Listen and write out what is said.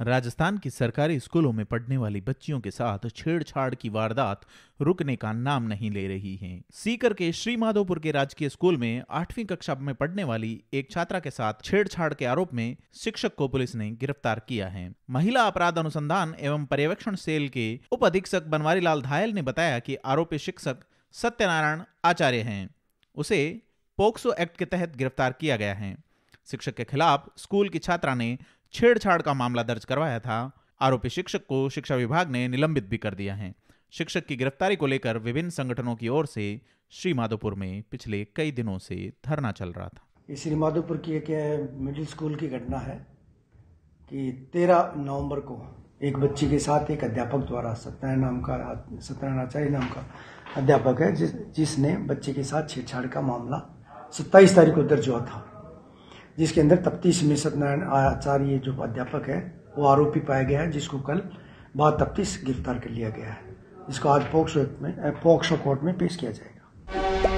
राजस्थान की सरकारी स्कूलों में पढ़ने वाली बच्चियों के साथ छेड़छाड़ की वारदात रुकने का नाम नहीं ले रही है सीकर के श्री माधोपुर के राजकीय स्कूल में आठवीं कक्षा में पढ़ने वाली एक छात्रा के साथ छेड़छाड़ के आरोप में शिक्षक को पुलिस ने गिरफ्तार किया है महिला अपराध अनुसंधान एवं पर्यवेक्षण सेल के उप अधीक्षक बनवारी लाल धायल ने बताया की आरोपी शिक्षक सत्यनारायण आचार्य हैं उसे पोक्सो एक्ट के तहत गिरफ्तार किया गया है शिक्षक के खिलाफ स्कूल की छात्रा ने छेड़छाड़ का मामला दर्ज करवाया था आरोपी शिक्षक को शिक्षा विभाग ने निलंबित भी कर दिया है शिक्षक की गिरफ्तारी को लेकर विभिन्न संगठनों की ओर से श्री माधोपुर में पिछले कई दिनों से धरना चल रहा था ये श्री माधोपुर की एक मिडिल स्कूल की घटना है कि 13 नवंबर को एक बच्ची के साथ एक अध्यापक द्वारा सत्यनारायण नाम का सत्यनारायण आचार्य नाम का अध्यापक है जिस जिसने बच्चे के साथ छेड़छाड़ का मामला सत्ताईस तारीख को दर्ज हुआ था जिसके अंदर तप्तीश में सत्यनारायण आचार्य जो अध्यापक है वो आरोपी पाया गया है जिसको कल बाद तप्तीश गिरफ्तार कर लिया गया है जिसको आज पोक्सो में पोक्सो कोर्ट में पेश किया जाएगा